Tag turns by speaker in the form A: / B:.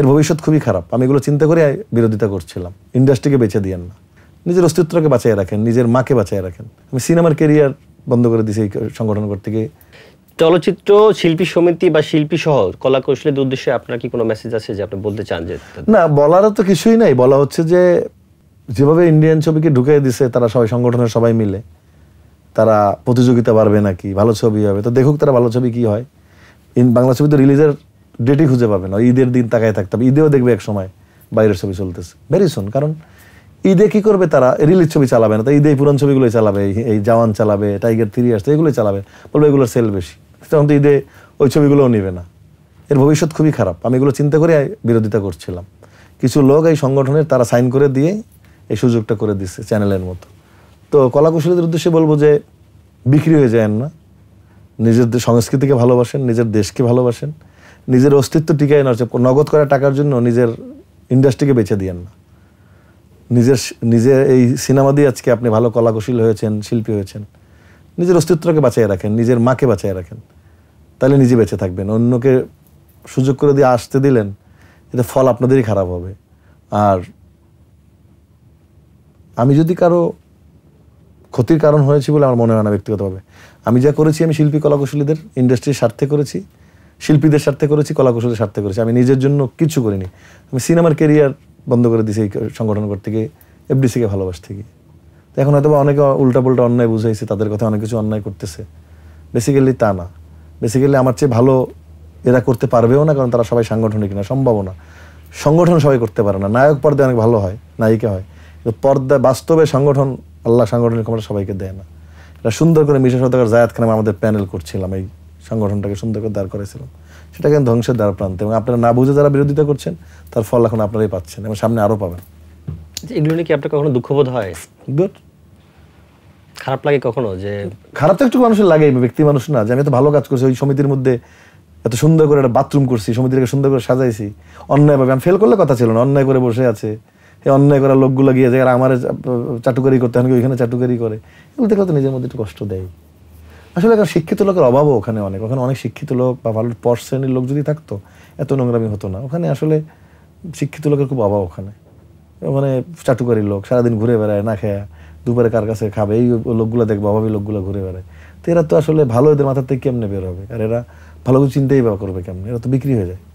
A: এর ভবিষ্যৎ খুবই খারাপ আমি এগুলো চিন্তা করে বিরোধিতা করছিলাম ইন্ডাস্ট্রিকে বেছে দিয়েন না নিজের অস্তিত্বকে বাঁচিয়ে রাখেন নিজের মাকে বাঁচিয়ে রাখেন আমি সিনেমার কেরিয়ার বন্ধ করে দিয়েছি এই সংগঠন করতে গিয়ে চলচ্চিত্র শিল্পী সমিতি বা শিল্পী সহ কলাকৌশলের উদ্দেশ্যে আপনার কি কোনো মেসেজ আছে যে আপনি বলতে চান যে না বলারও তো কিছুই নাই বলা হচ্ছে যে যেভাবে ইন্ডিয়ান ছবিকে ঢুকিয়ে দিছে তারা সবাই সংগঠনের সবাই মিলে তারা প্রতিযোগিতা বাড়বে নাকি ভালো ছবি হবে তো দেখুক তারা ভালো ছবি কি হয় ইন বাংলা ছবি তো রিলিজের ডেটই খুঁজে পাবে না ঈদের দিন তাকায় থাকতে হবে ঈদেও দেখবে এক সময় বাইরের ছবি চলতেছে ভেরি সুন কারণ ঈদে কি করবে তারা রিলিজ ছবি চালাবে না তাই ঈদে পুরান ছবিগুলোই চালাবে এই জওয়ান চালাবে টাইগার থ্রি আসতে এগুলোই চালাবে বলবে এগুলোর সেল বেশি তখন তো ঈদে ওই ছবিগুলোও নেবে না এর ভবিষ্যৎ খুবই খারাপ আমি এগুলো চিন্তা করে বিরোধিতা করছিলাম কিছু লোক এই সংগঠনের তারা সাইন করে দিয়ে এই সুযোগটা করে দিচ্ছে চ্যানেলের মতো তো কলাকুশলীদের উদ্দেশ্যে বলবো যে বিক্রি হয়ে যায় না নিজের সংস্কৃতিকে ভালোবাসেন নিজের দেশকে ভালোবাসেন নিজের অস্তিত্ব টিকায় নেওয়ার নগদ করা টাকার জন্য নিজের ইন্ডাস্ট্রিকে বেছে দিয়েন না নিজের নিজের এই সিনেমা দিয়ে আজকে আপনি ভালো কলাকুশীল হয়েছেন শিল্পী হয়েছেন নিজের অস্তিত্বকে বাঁচিয়ে রাখেন নিজের মাকে বাঁচিয়ে রাখেন তাহলে নিজে বেঁচে থাকবেন অন্যকে সুযোগ করে দিয়ে আসতে দিলেন এটা ফল আপনাদেরই খারাপ হবে আর আমি যদি কারো ক্ষতির কারণ হয়েছি বলে আমার মনে হয় না ব্যক্তিগতভাবে আমি যা করেছি আমি শিল্পী কলাকুশলীদের ইন্ডাস্ট্রির স্বার্থে করেছি শিল্পীদের স্বার্থে করেছি কলাকুশলের স্বার্থে করেছি আমি নিজের জন্য কিছু করিনি আমি সিনেমার কেরিয়ার বন্ধ করে দিয়েছি এই সংগঠন করতে গিয়ে এফডিসিকে ভালোবাসতে গিয়ে তো এখন হয়তো অনেকে উল্টাপুল্টা অন্যায় বুঝাইছে তাদের কথা অনেক কিছু অন্যায় করতেছে বেসিক্যালি তা না বেসিক্যালি আমার চেয়ে ভালো এরা করতে পারবেও না কারণ তারা সবাই সাংগঠনিক না না সংগঠন সবাই করতে পারে না নায়ক পর্দায় অনেক ভালো হয় নায়িকা হয় কিন্তু পর্দা বাস্তবে সংগঠন আল্লাহ সাংগঠনিক ক্ষমতা সবাইকে দেয় না এটা সুন্দর করে মিশন সদাকার জায়াত খান আমাদের প্যানেল করছিলাম এই সংগঠনটাকে সুন্দর করে দাঁড় করেছিলাম সেটা কিন্তু ধ্বংসের দ্বার প্রান্ত এবং আপনারা না বুঝে যারা বিরোধিতা করছেন তার ফল এখন আপনারাই পাচ্ছেন এবং সামনে আরও পাবেন আচ্ছা, এগুলো নিয়ে কি আপনার কখনো দুঃখবোধ হয় গুড খারাপ লাগে কখনো যে খারাপ তো একটু মানুষের লাগে ব্যক্তি মানুষ না যে আমি এত ভালো কাজ করছি ওই সমিতির মধ্যে এত সুন্দর করে একটা বাথরুম করছি সমিতিটাকে সুন্দর করে সাজাইছি অন্যায়ভাবে আমি ফেল করলে কথা ছিল না অন্যায় করে বসে আছে এই অন্যায় করা লোকগুলো গিয়ে যে আমার চাটুকারি করতে হয় ওইখানে চাটুকারি করে এগুলো দেখলে তো নিজের মধ্যে একটু কষ্ট দেয় আসলে কারণ শিক্ষিত লোকের অভাবও ওখানে অনেক ওখানে অনেক শিক্ষিত লোক বা ভালো পর শ্রেণীর লোক যদি থাকতো এত নোংরামি হতো না ওখানে আসলে শিক্ষিত লোকের খুব অভাব ওখানে ওখানে চাটুকারি লোক সারাদিন ঘুরে বেড়ায় না খেয়া দুপুরে কার কাছে খাবে এই লোকগুলো দেখবে অভাবী লোকগুলো ঘুরে বেড়ায় তো এরা তো আসলে ভালো এদের মাথার থেকে কেমনে বের হবে আর এরা ভালো চিন্তাই বা করবে কেমনে এরা তো বিক্রি হয়ে যায়